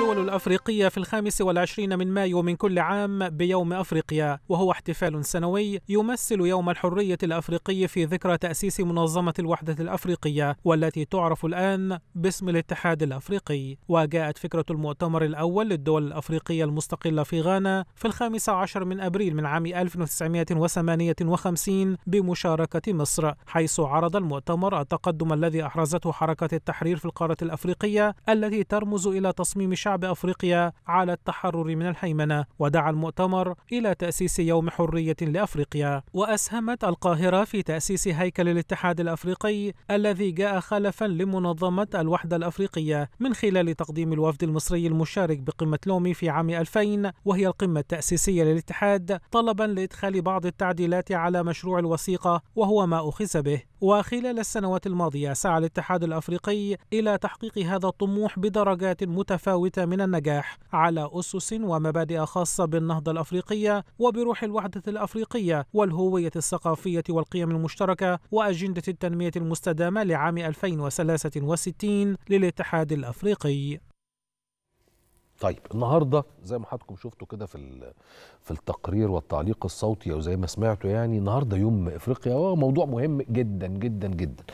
الدول الأفريقية في الخامس والعشرين من مايو من كل عام بيوم أفريقيا وهو احتفال سنوي يمثل يوم الحرية الأفريقي في ذكرى تأسيس منظمة الوحدة الأفريقية والتي تعرف الآن باسم الاتحاد الأفريقي وجاءت فكرة المؤتمر الأول للدول الأفريقية المستقلة في غانا في الخامس عشر من أبريل من عام 1958 بمشاركة مصر حيث عرض المؤتمر التقدم الذي أحرزته حركة التحرير في القارة الأفريقية التي ترمز إلى تصميم شعب أفريقيا على التحرر من الهيمنة ودعا المؤتمر إلى تأسيس يوم حرية لأفريقيا وأسهمت القاهرة في تأسيس هيكل الاتحاد الأفريقي الذي جاء خلفا لمنظمة الوحدة الأفريقية من خلال تقديم الوفد المصري المشارك بقمة لومي في عام 2000 وهي القمة التأسيسية للاتحاد طلبا لإدخال بعض التعديلات على مشروع الوثيقة وهو ما أخذ به وخلال السنوات الماضية سعى الاتحاد الأفريقي إلى تحقيق هذا الطموح بدرجات متفاوتة من النجاح على أسس ومبادئ خاصة بالنهضة الأفريقية وبروح الوحدة الأفريقية والهوية الثقافية والقيم المشتركة وأجندة التنمية المستدامة لعام 2063 للاتحاد الأفريقي طيب النهارده زي ما حضراتكم شفتوا كده في في التقرير والتعليق الصوتي او زي ما سمعتوا يعني النهارده يوم افريقيا وموضوع مهم جدا جدا جدا